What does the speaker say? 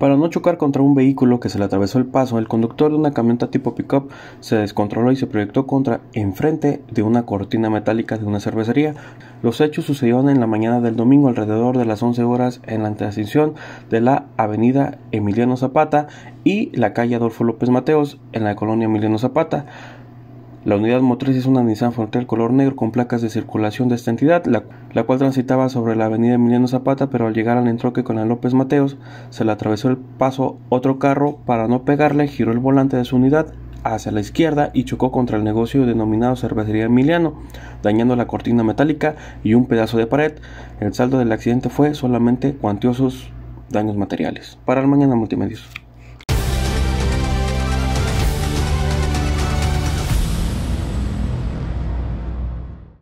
Para no chocar contra un vehículo que se le atravesó el paso, el conductor de una camioneta tipo pickup se descontroló y se proyectó contra enfrente de una cortina metálica de una cervecería. Los hechos sucedieron en la mañana del domingo alrededor de las 11 horas en la transición de la avenida Emiliano Zapata y la calle Adolfo López Mateos en la colonia Emiliano Zapata. La unidad motriz es una Nissan Frontier color negro con placas de circulación de esta entidad, la, cual transitaba sobre la avenida Emiliano Zapata, pero al llegar al entroque con la López Mateos, se le atravesó el paso otro carro para no pegarle, giró el volante de su unidad hacia la izquierda y chocó contra el negocio denominado Cervecería Emiliano, dañando la cortina metálica y un pedazo de pared. El saldo del accidente fue solamente cuantiosos daños materiales. Para el mañana multimedios.